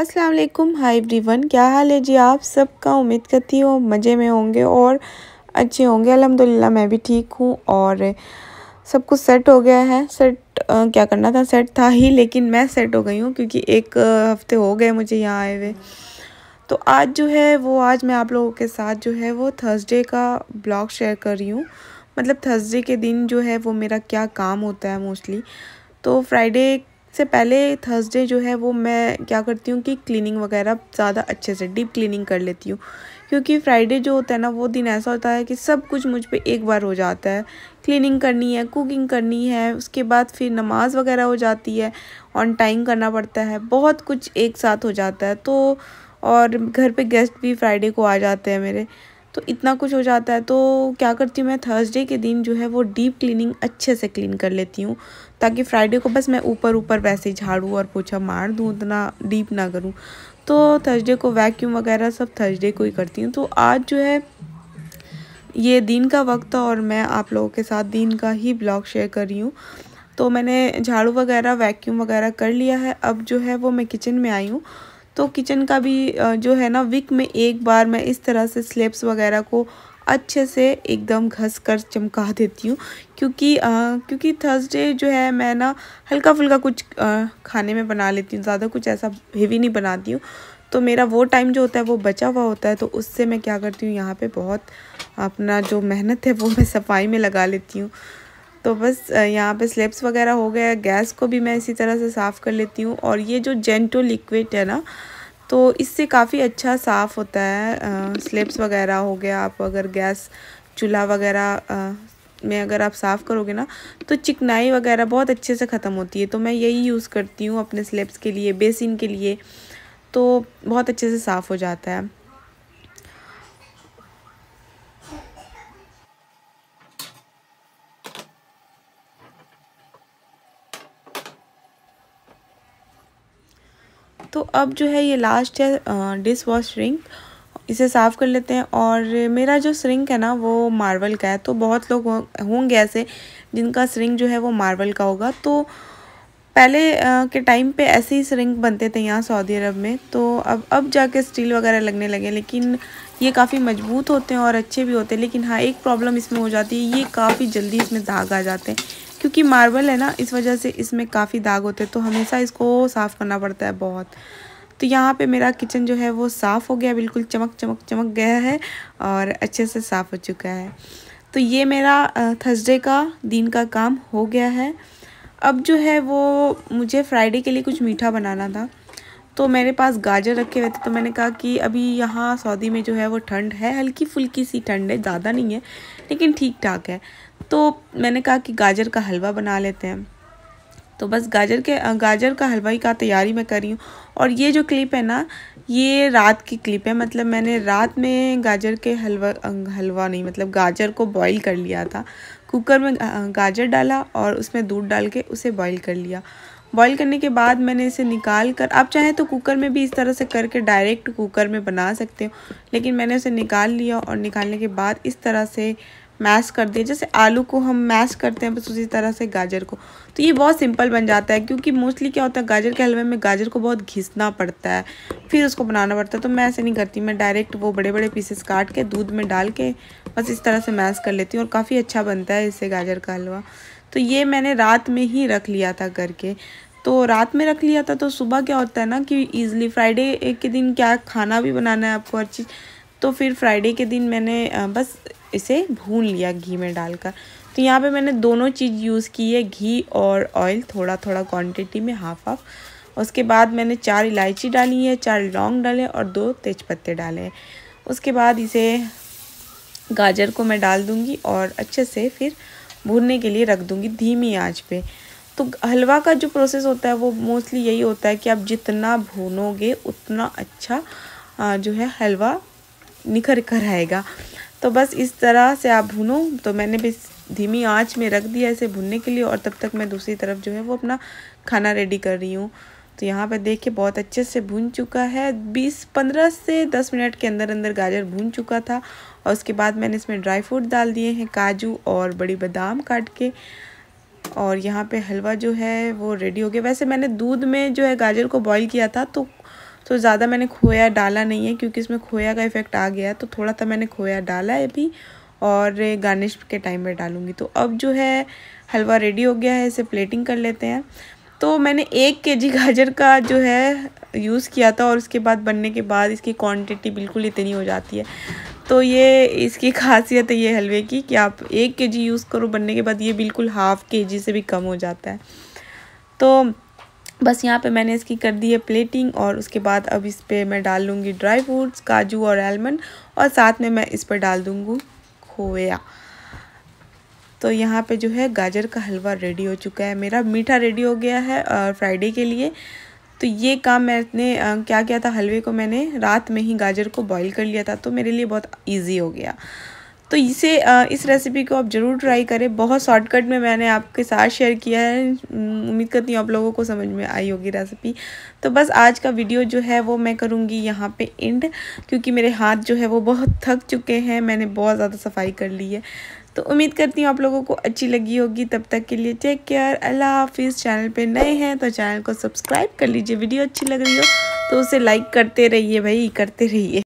अस्सलाम वालेकुम hi everyone क्या हाल है जी आप सबका उम्मीद करती हूँ मज़े में होंगे और अच्छे होंगे अल्हम्दुलिल्लाह मैं भी ठीक हूँ और सब कुछ सेट हो गया है सेट आ, क्या करना था सेट था ही लेकिन मैं सेट हो गई हूँ क्योंकि एक हफ़्ते हो गए मुझे यहाँ आए हुए तो आज जो है वो आज मैं आप लोगों के साथ जो है वो थर्सडे का ब्लॉग शेयर कर रही हूँ मतलब थर्सडे के दिन जो है वो मेरा क्या काम होता है मोस्टली तो फ्राइडे से पहले थर्सडे जो है वो मैं क्या करती हूँ कि क्लीनिंग वगैरह ज़्यादा अच्छे से डीप क्लीनिंग कर लेती हूँ क्योंकि फ्राइडे जो होता है ना वो दिन ऐसा होता है कि सब कुछ मुझ पर एक बार हो जाता है क्लीनिंग करनी है कुकिंग करनी है उसके बाद फिर नमाज़ वगैरह हो जाती है ऑन टाइम करना पड़ता है बहुत कुछ एक साथ हो जाता है तो और घर पे गेस्ट भी फ्राइडे को आ जाते हैं मेरे तो इतना कुछ हो जाता है तो क्या करती हूँ मैं थर्सडे के दिन जो है वो डीप क्लीनिंग अच्छे से क्लीन कर लेती हूँ ताकि फ्राइडे को बस मैं ऊपर ऊपर वैसे ही झाड़ू और पोछा मार दूँ उतना डीप ना करूँ तो थर्सडे को वैक्यूम वगैरह सब थर्सडे को ही करती हूँ तो आज जो है ये दिन का वक्त था और मैं आप लोगों के साथ दिन का ही ब्लॉग शेयर कर रही हूँ तो मैंने झाड़ू वगैरह वैक्यूम वगैरह कर लिया है अब जो है वो मैं किचन में आई हूँ तो किचन का भी जो है ना विक में एक बार मैं इस तरह से स्लेब्स वगैरह को अच्छे से एकदम घस कर चमका देती हूँ क्योंकि आ, क्योंकि थर्सडे जो है मैं ना हल्का फुल्का कुछ आ, खाने में बना लेती हूँ ज़्यादा कुछ ऐसा हेवी नहीं बनाती हूँ तो मेरा वो टाइम जो होता है वो बचा हुआ होता है तो उससे मैं क्या करती हूँ यहाँ पे बहुत अपना जो मेहनत है वो मैं सफाई में लगा लेती हूँ तो बस यहाँ पे स्लेब्स वगैरह हो गया गैस को भी मैं इसी तरह से साफ़ कर लेती हूँ और ये जो जेंटो लिक्विड है ना तो इससे काफ़ी अच्छा साफ़ होता है स्लेब्स वगैरह हो गया आप अगर गैस चूल्हा वगैरह में अगर आप साफ़ करोगे ना तो चिकनाई वगैरह बहुत अच्छे से ख़त्म होती है तो मैं यही यूज़ करती हूँ अपने स्लेब्स के लिए बेसिन के लिए तो बहुत अच्छे से साफ़ हो जाता है तो अब जो है ये लास्ट है डिस वॉश रिंग इसे साफ़ कर लेते हैं और मेरा जो स्रिंक है ना वो मार्बल का है तो बहुत लोग होंगे ऐसे जिनका स्रिंक जो है वो मार्बल का होगा तो पहले के टाइम पे ऐसे ही स्रिंक बनते थे यहाँ सऊदी अरब में तो अब अब जाके स्टील वगैरह लगने लगे लेकिन ये काफ़ी मजबूत होते हैं और अच्छे भी होते हैं लेकिन हाँ एक प्रॉब्लम इसमें हो जाती है ये काफ़ी जल्दी इसमें दाग आ जाते हैं क्योंकि मार्बल है ना इस वजह से इसमें काफ़ी दाग होते हैं तो हमेशा इसको साफ़ करना पड़ता है बहुत तो यहाँ पे मेरा किचन जो है वो साफ़ हो गया बिल्कुल चमक चमक चमक गया है और अच्छे से साफ़ हो चुका है तो ये मेरा थर्सडे का दिन का काम हो गया है अब जो है वो मुझे फ्राइडे के लिए कुछ मीठा बनाना था तो मेरे पास गाजर रखे हुए थे तो मैंने कहा कि अभी यहाँ सऊदी में जो है वो ठंड है हल्की फुल्की सी ठंड है ज़्यादा नहीं है लेकिन ठीक ठाक है तो मैंने कहा कि गाजर का हलवा बना लेते हैं तो बस गाजर के गाजर का हलवा ही का तैयारी मैं कर रही हूँ और ये जो क्लिप है ना ये रात की क्लिप है मतलब मैंने रात में गाजर के हलवा हलवा नहीं मतलब गाजर को बॉईल कर लिया था कुकर में गाजर डाला और उसमें दूध डाल के उसे बॉईल कर लिया बॉईल करने के बाद मैंने इसे निकाल कर आप चाहें तो कुकर में भी इस तरह से करके डायरेक्ट कुकर में बना सकते हो लेकिन मैंने उसे निकाल लिया और निकालने के बाद इस तरह से मैश कर दिए जैसे आलू को हम मैश करते हैं बस उसी तरह से गाजर को तो ये बहुत सिंपल बन जाता है क्योंकि मोस्टली क्या होता है गाजर के हलवे में गाजर को बहुत घिसना पड़ता है फिर उसको बनाना पड़ता है तो मैं ऐसे नहीं करती मैं डायरेक्ट वो बड़े बड़े पीसेस काट के दूध में डाल के बस इस तरह से मैश कर लेती हूँ और काफ़ी अच्छा बनता है इससे गाजर का हलवा तो ये मैंने रात में ही रख लिया था करके तो रात में रख लिया था तो सुबह क्या होता है ना कि ईज़िली फ्राइडे एक के दिन क्या खाना भी बनाना है आपको हर चीज़ तो फिर फ्राइडे के दिन मैंने बस इसे भून लिया घी में डालकर तो यहाँ पे मैंने दोनों चीज़ यूज़ की है घी और ऑयल थोड़ा थोड़ा क्वांटिटी में हाफ हाफ उसके बाद मैंने चार इलायची डाली है चार लौंग डाले और दो तेज़पत्ते डाले उसके बाद इसे गाजर को मैं डाल दूँगी और अच्छे से फिर भूनने के लिए रख दूँगी धीमी आँच पर तो हलवा का जो प्रोसेस होता है वो मोस्टली यही होता है कि आप जितना भूनोगे उतना अच्छा जो है हलवा निखर कर आएगा तो बस इस तरह से आप भूनो तो मैंने भी धीमी आंच में रख दिया इसे भुनने के लिए और तब तक मैं दूसरी तरफ जो है वो अपना खाना रेडी कर रही हूँ तो यहाँ पर देखिए बहुत अच्छे से भून चुका है 20-15 से 10 मिनट के अंदर अंदर गाजर भून चुका था और उसके बाद मैंने इसमें ड्राई फ्रूट डाल दिए हैं काजू और बड़ी बादाम काट के और यहाँ पे हलवा जो है वो रेडी हो गया वैसे मैंने दूध में जो है गाजर को बॉईल किया था तो तो ज़्यादा मैंने खोया डाला नहीं है क्योंकि इसमें खोया का इफ़ेक्ट आ गया तो थोड़ा सा मैंने खोया डाला है अभी और गार्निश के टाइम में डालूँगी तो अब जो है हलवा रेडी हो गया है इसे प्लेटिंग कर लेते हैं तो मैंने एक के जी गाजर का जो है यूज़ किया था और उसके बाद बनने के बाद इसकी क्वांटिटी बिल्कुल इतनी हो जाती है तो ये इसकी खासियत है ये हलवे की कि आप एक के जी यूज़ करो बनने के बाद ये बिल्कुल हाफ़ के जी से भी कम हो जाता है तो बस यहाँ पे मैंने इसकी कर दी है प्लेटिंग और उसके बाद अब इस पर मैं डाल लूँगी ड्राई फ्रूट्स काजू और आलमंड और साथ में मैं इस पर डाल दूँगी खोया तो यहाँ पे जो है गाजर का हलवा रेडी हो चुका है मेरा मीठा रेडी हो गया है और फ्राइडे के लिए तो ये काम मैंने क्या किया था हलवे को मैंने रात में ही गाजर को बॉईल कर लिया था तो मेरे लिए बहुत ईजी हो गया तो इसे इस रेसिपी को आप ज़रूर ट्राई करें बहुत शॉर्टकट में मैंने आपके साथ शेयर किया है उम्मीद करती हूँ आप लोगों को समझ में आई होगी रेसिपी तो बस आज का वीडियो जो है वो मैं करूँगी यहाँ पे एंड क्योंकि मेरे हाथ जो है वो बहुत थक चुके हैं मैंने बहुत ज़्यादा सफाई कर ली है तो उम्मीद करती हूँ आप लोगों को अच्छी लगी होगी तब तक के लिए टेक केयर अल्लाह हाफिज़ चैनल पर नए हैं तो चैनल को सब्सक्राइब कर लीजिए वीडियो अच्छी लग रही हो तो उसे लाइक करते रहिए भाई करते रहिए